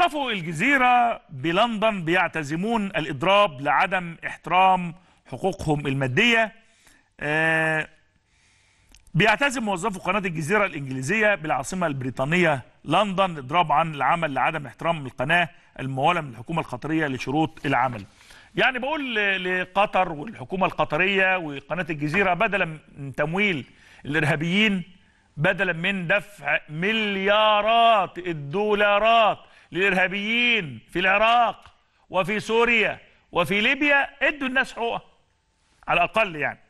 موظفو الجزيرة بلندن بيعتزمون الإضراب لعدم احترام حقوقهم المادية آه، بيعتزم موظفو قناة الجزيرة الإنجليزية بالعاصمة البريطانية لندن إضراب عن العمل لعدم احترام القناة الممولة من الحكومة القطرية لشروط العمل يعني بقول لقطر والحكومة القطرية وقناة الجزيرة بدلا من تمويل الإرهابيين بدلا من دفع مليارات الدولارات للإرهابيين في العراق وفي سوريا وفي ليبيا ادوا الناس حقوقها على الأقل يعني